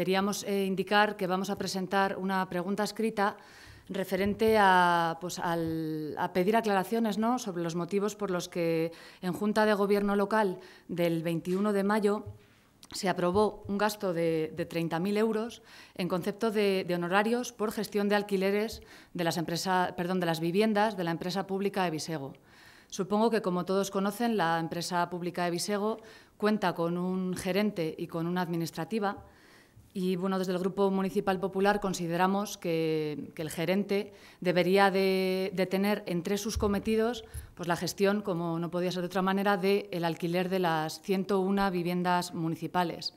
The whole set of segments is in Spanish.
queríamos eh, indicar que vamos a presentar una pregunta escrita referente a, pues, pedir aclaraciones sobre los motivos por los que en Junta de Gobierno Local del 21 de mayo se aprobó un gasto de, 30.000 euros en concepto de, honorarios por gestión de alquileres de las, empresa, perdón, de las viviendas de la empresa pública de Visego. Supongo que, como todos conocen, la empresa pública de cuenta con un gerente y con una administrativa. Y bueno, desde el Grupo Municipal Popular consideramos que, el gerente debería de, tener entre sus cometidos pues la gestión, como no podía ser de otra manera, del el alquiler de las 101 viviendas municipales.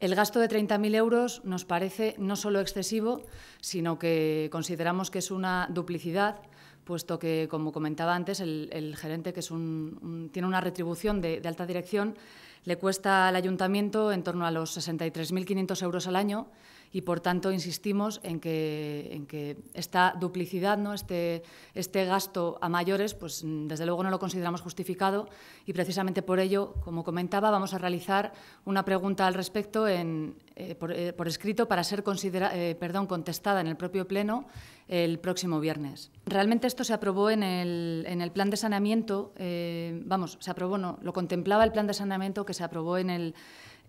El gasto de 30.000 euros nos parece no solo excesivo, sino que consideramos que es una duplicidad puesto que, como comentaba antes, el, gerente, que es un, tiene una retribución de, de, alta dirección, le cuesta al ayuntamiento en torno a los 63.500 euros al año y por tanto insistimos en que, en que esta duplicidad, ¿no? este, este gasto a mayores, pues desde luego no lo consideramos justificado y precisamente por ello, como comentaba, vamos a realizar una pregunta al respecto eh, eh, por, escrito para ser eh, perdón, contestada en el propio Pleno el próximo viernes. Realmente esto se aprobó en el, en el plan de saneamiento, vamos, se aprobó, no, lo contemplaba el plan de saneamiento que se aprobó en el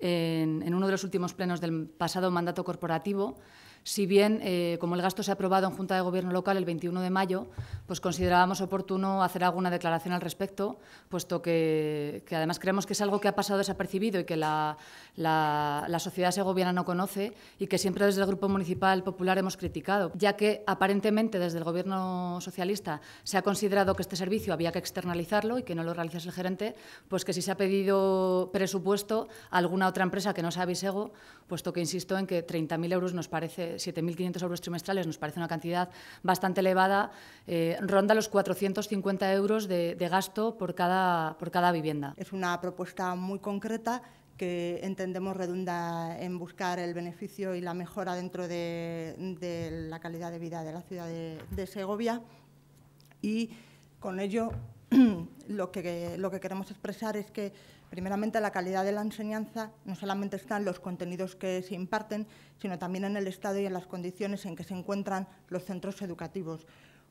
en, uno de los últimos plenos del pasado mandato corporativo si bien, eh, como el gasto se ha aprobado en Junta de Gobierno local el 21 de mayo, pues considerábamos oportuno hacer alguna declaración al respecto, puesto que, además creemos que es algo que ha pasado desapercibido y que la, sociedad la, sociedad segoviana no conoce y que siempre desde el Grupo Municipal Popular hemos criticado, ya que aparentemente desde el Gobierno socialista se ha considerado que este servicio había que externalizarlo y que no lo realizase el gerente, pues que si se ha pedido presupuesto a alguna otra empresa que no sea Visego, puesto que insisto en que 30.000 euros nos parece 7.500 euros trimestrales nos parece una cantidad bastante elevada, eh, ronda los 450 euros de, gasto por cada, por cada vivienda. Es una propuesta muy concreta que entendemos redunda en buscar el beneficio y la mejora dentro de, la calidad de vida de la ciudad de, de Segovia y con ello lo que, lo que queremos expresar es que, primeramente, la calidad de la enseñanza no solamente está en los contenidos que se imparten, sino también en el estado y en las condiciones en que se encuentran los centros educativos.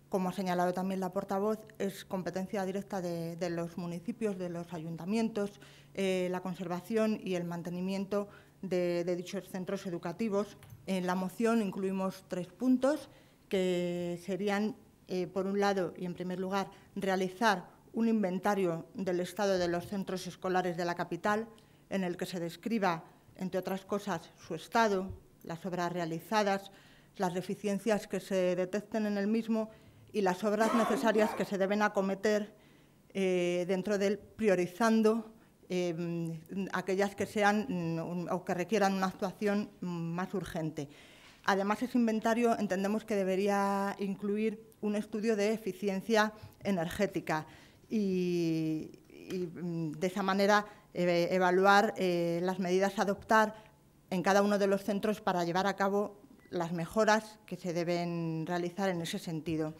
Como ha señalado también la portavoz, es competencia directa de, los municipios, de los ayuntamientos, eh, la conservación y el mantenimiento de, dichos centros educativos. En la moción incluimos tres puntos que serían, eh, por un lado y en primer lugar, realizar un inventario del estado de los centros escolares de la capital en el que se describa, entre otras cosas, su estado, las obras realizadas, las deficiencias que se detecten en el mismo y las obras necesarias que se deben acometer dentro eh, dentro del priorizando em, aquellas que sean mm, o que requieran una actuación mm, más urgente. Además, ese inventario entendemos que debería incluir un estudio de eficiencia energética y, mm, de esa manera eh, evaluar eh, las medidas a adoptar en cada uno de los centros para llevar a cabo las mejoras que se deben realizar en ese sentido.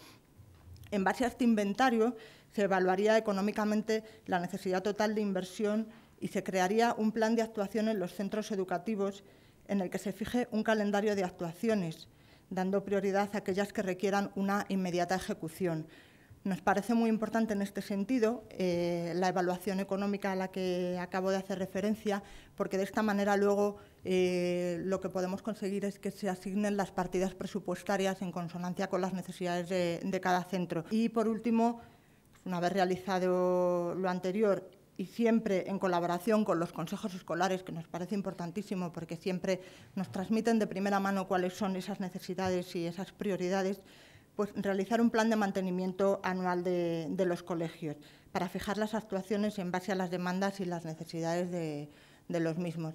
En base a este inventario, se evaluaría económicamente la necesidad total de inversión y se crearía un plan de actuación en los centros educativos en el que se fije un calendario de actuaciones, dando prioridad a aquellas que requieran una inmediata ejecución, nos parece muy importante en este sentido eh, la evaluación económica a la que acabo de hacer referencia, porque de esta manera luego eh, lo que podemos conseguir es que se asignen las partidas presupuestarias en consonancia con las necesidades de, de cada centro. Y por último, una vez realizado lo anterior y siempre en colaboración con los consejos escolares, que nos parece importantísimo porque siempre nos transmiten de primera mano cuáles son esas necesidades y esas prioridades, pues, realizar un plan de mantenimiento anual de, los colegios para fijar las actuaciones en base a las demandas y las necesidades de los mismos.